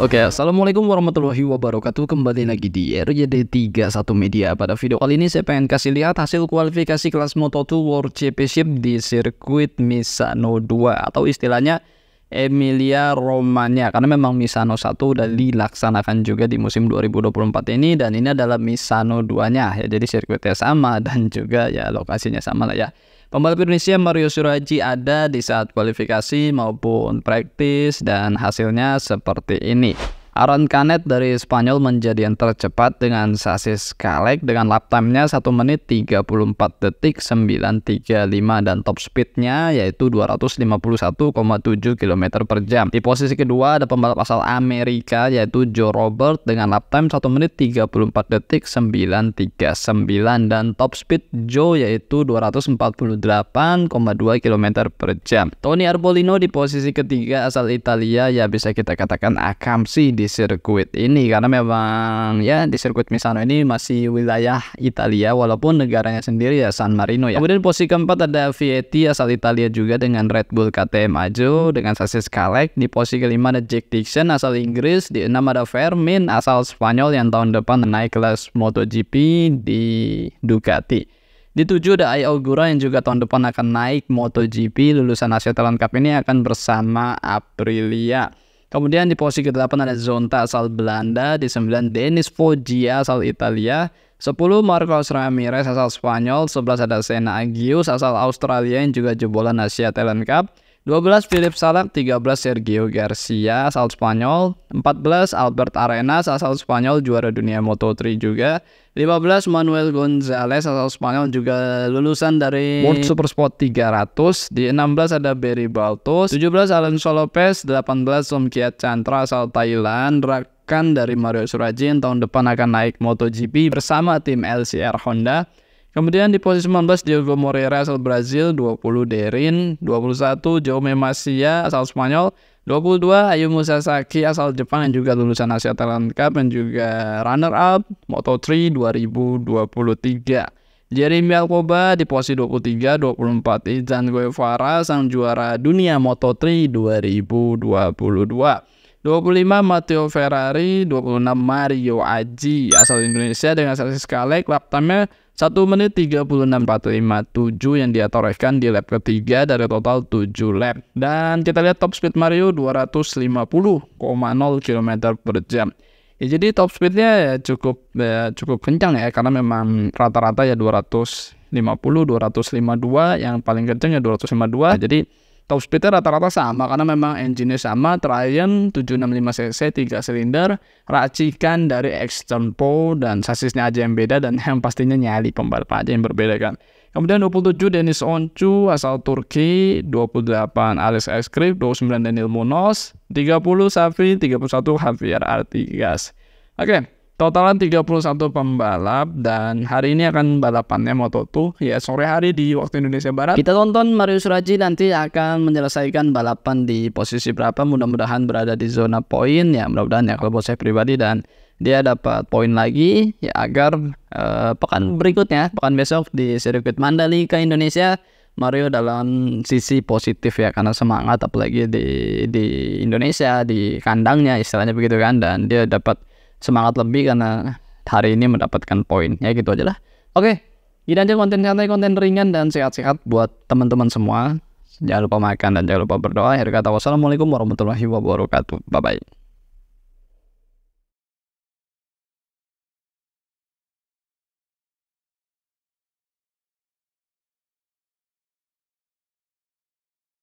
Oke, okay, Assalamualaikum warahmatullahi wabarakatuh Kembali lagi di RJD31 Media Pada video kali ini saya pengen kasih lihat hasil kualifikasi kelas Moto2 World Championship di sirkuit Misano 2 Atau istilahnya Emilia Romagna karena memang Misano 1 udah dilaksanakan juga di musim 2024 ini dan ini adalah Misano 2-nya ya jadi sirkuitnya sama dan juga ya lokasinya sama lah ya. Pembalap Indonesia Mario Suraji ada di saat kualifikasi maupun praktis dan hasilnya seperti ini. Aaron Canet dari Spanyol menjadi yang tercepat dengan sasis Kalek dengan lap time-nya 1 menit 34 detik 935 dan top speed-nya yaitu 251,7 km per jam. Di posisi kedua ada pembalap asal Amerika yaitu Joe Robert dengan lap time 1 menit 34 detik 939 dan top speed Joe yaitu 248,2 km per jam. Tony Arbolino di posisi ketiga asal Italia ya bisa kita katakan akamsi di sirkuit ini karena memang ya di sirkuit Misano ini masih wilayah Italia walaupun negaranya sendiri ya San Marino ya. Kemudian posisi keempat ada Vietti asal Italia juga dengan Red Bull KTM Ajo dengan sasis Kalek. Di posisi kelima ada Jack Dixon asal Inggris. Di enam ada Fermin asal Spanyol yang tahun depan naik kelas MotoGP di Ducati. Di tujuh ada Ai Gura yang juga tahun depan akan naik MotoGP lulusan Asia Talent Cup ini akan bersama Aprilia. Kemudian di posisi ke-8 ada Zonta asal Belanda, di 9 Denis Foggia asal Italia, 10 Marcos Ramirez asal Spanyol, 11 ada Sena Agius asal Australia yang juga jebolan Asia Talent Cup, 12 Philip Salak, 13 Sergio Garcia asal Spanyol, 14 Albert Arenas asal Spanyol juara dunia Moto3 juga, 15 Manuel Gonzalez asal Spanyol juga lulusan dari World Supersport 300, di 16 ada Barry Baltos, 17 Alonso Lopez, 18 Somkiat Chandra asal Thailand, rekan dari Mario Surajin tahun depan akan naik MotoGP bersama tim LCR Honda. Kemudian di posisi 19 Diego Moreira asal Brazil, 20 Derin, 21 Jaume Masia asal Spanyol, 22 Ayumu Sasaki asal Jepang yang juga lulusan Asia Talent Cup dan juga runner up Moto3 2023. Jeremy Alcoba di posisi 23, 24 Izan Guevara sang juara dunia Moto3 2022. 25 Matteo Ferrari, 26 Mario Aji asal Indonesia dengan servis Kalek lap time 1 menit 36.457 yang dia torehkan di lap ketiga dari total 7 lap. Dan kita lihat top speed Mario 250,0 km per jam. Ya, jadi top speednya ya cukup ya, cukup kencang ya karena memang rata-rata ya 250, 252 yang paling kencang ya 252. Nah, jadi Top speednya rata-rata sama karena memang engine-nya sama, Triumph 765 cc 3 silinder, racikan dari extern pole dan sasisnya aja yang beda dan yang pastinya nyali pembalap aja yang berbeda kan. Kemudian 27 Dennis Oncu asal Turki, 28 Alex Eskrip, 29 Daniel Munoz, 30 Safi, 31 Javier Artigas. Oke, okay. Totalan 31 pembalap dan hari ini akan balapannya Moto2 ya sore hari di waktu Indonesia Barat. Kita tonton Mario Suraji nanti akan menyelesaikan balapan di posisi berapa mudah-mudahan berada di zona poin ya mudah-mudahan ya kalau buat saya pribadi dan dia dapat poin lagi ya agar uh, pekan berikutnya pekan besok di sirkuit Mandalika Indonesia Mario dalam sisi positif ya karena semangat apalagi di di Indonesia di kandangnya istilahnya begitu kan dan dia dapat semangat lebih karena hari ini mendapatkan poin ya gitu aja lah oke ini aja konten santai konten ringan dan sehat-sehat buat teman-teman semua jangan lupa makan dan jangan lupa berdoa akhir kata wassalamualaikum warahmatullahi wabarakatuh bye bye